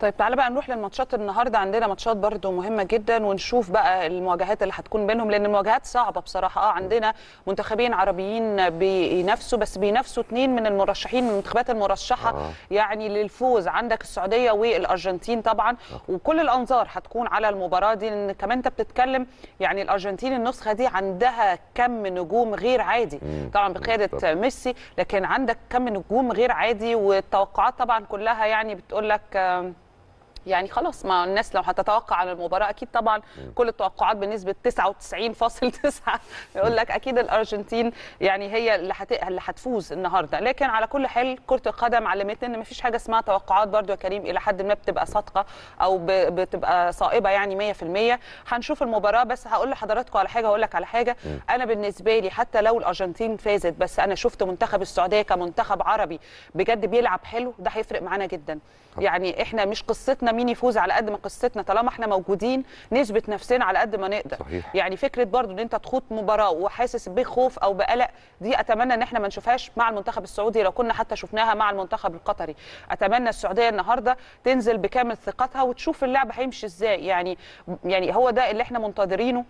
طيب تعالى بقى نروح للماتشات النهارده عندنا ماتشات برده مهمه جدا ونشوف بقى المواجهات اللي هتكون بينهم لان المواجهات صعبه بصراحه اه عندنا منتخبين عربيين بينافسوا بس بينافسوا اثنين من المرشحين من المنتخبات المرشحه آه. يعني للفوز عندك السعوديه والارجنتين طبعا آه. وكل الانظار هتكون على المباراه دي لان كمان انت بتتكلم يعني الارجنتين النسخه دي عندها كم نجوم غير عادي طبعا بقياده ميسي لكن عندك كم نجوم غير عادي والتوقعات طبعا كلها يعني بتقول لك آه، يعني خلاص ما الناس لو هتتوقع عن المباراه اكيد طبعا م. كل التوقعات بنسبه 99.9 يقول لك اكيد الارجنتين يعني هي اللي هت... اللي هتفوز النهارده لكن على كل حال كره القدم علمتنا ان ما فيش حاجه اسمها توقعات برده يا كريم الى حد ما بتبقى صادقه او ب... بتبقى صائبه يعني 100% هنشوف المباراه بس هقول لحضراتكم على حاجه هقول لك على حاجه م. انا بالنسبه لي حتى لو الارجنتين فازت بس انا شفت منتخب السعوديه كمنتخب عربي بجد بيلعب حلو ده هيفرق معانا جدا يعني احنا مش قصتنا مين يفوز على قد ما قصتنا طالما احنا موجودين نثبت نفسنا على قد ما نقدر صحيح. يعني فكره برضو ان انت تخوض مباراه وحاسس بخوف او بقلق دي اتمنى ان احنا ما نشوفهاش مع المنتخب السعودي لو كنا حتى شفناها مع المنتخب القطري اتمنى السعوديه النهارده تنزل بكامل ثقتها وتشوف اللعب هيمشي ازاي يعني يعني هو ده اللي احنا منتظرينه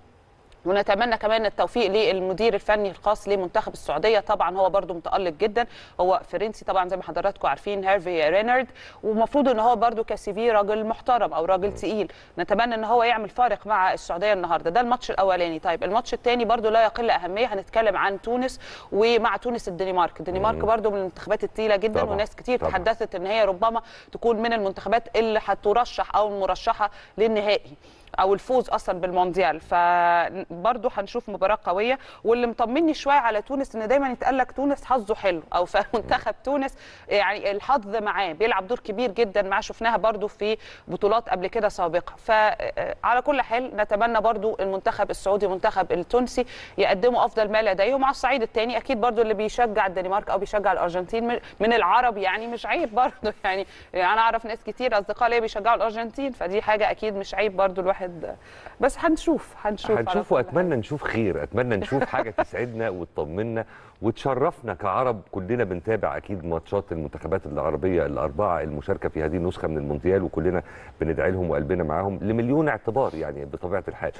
ونتمنى كمان التوفيق للمدير الفني الخاص لمنتخب السعوديه طبعا هو برده متالق جدا هو فرنسي طبعا زي ما حضراتكم عارفين هيرفي رينارد ومفروض ان هو برده كسي في راجل محترم او راجل تقيل نتمنى ان هو يعمل فارق مع السعوديه النهارده ده الماتش الاولاني طيب الماتش الثاني برده لا يقل اهميه هنتكلم عن تونس ومع تونس الدنمارك الدنمارك برده من المنتخبات الثقيله جدا طبعا. وناس كتير طبعا. تحدثت ان هي ربما تكون من المنتخبات اللي هترشح او المرشحه للنهائي او الفوز اصلا بالمونديال فبرضه هنشوف مباراه قويه واللي مطمني شويه على تونس ان دايما يتقال لك تونس حظه حلو او فمنتخب تونس يعني الحظ معاه بيلعب دور كبير جدا معاه شفناها برضه في بطولات قبل كده سابقه فعلى كل حال نتمنى برضه المنتخب السعودي المنتخب التونسي يقدموا افضل ما لديهم على الصعيد الثاني اكيد برضه اللي بيشجع الدنمارك او بيشجع الارجنتين من العرب يعني مش عيب برضه يعني انا اعرف ناس كتير اصدقاء ليا بيشجعوا الارجنتين فدي حاجه اكيد مش عيب برضه الواحد الواحد بس هنشوف هنشوف هنشوف واتمنى نشوف خير اتمنى نشوف حاجه تسعدنا وتطمنا وتشرفنا كعرب كلنا بنتابع اكيد ماتشات المنتخبات العربيه الاربعه المشاركه في هذه النسخه من المونديال وكلنا بندعي لهم وقلبنا معاهم لمليون اعتبار يعني بطبيعه الحال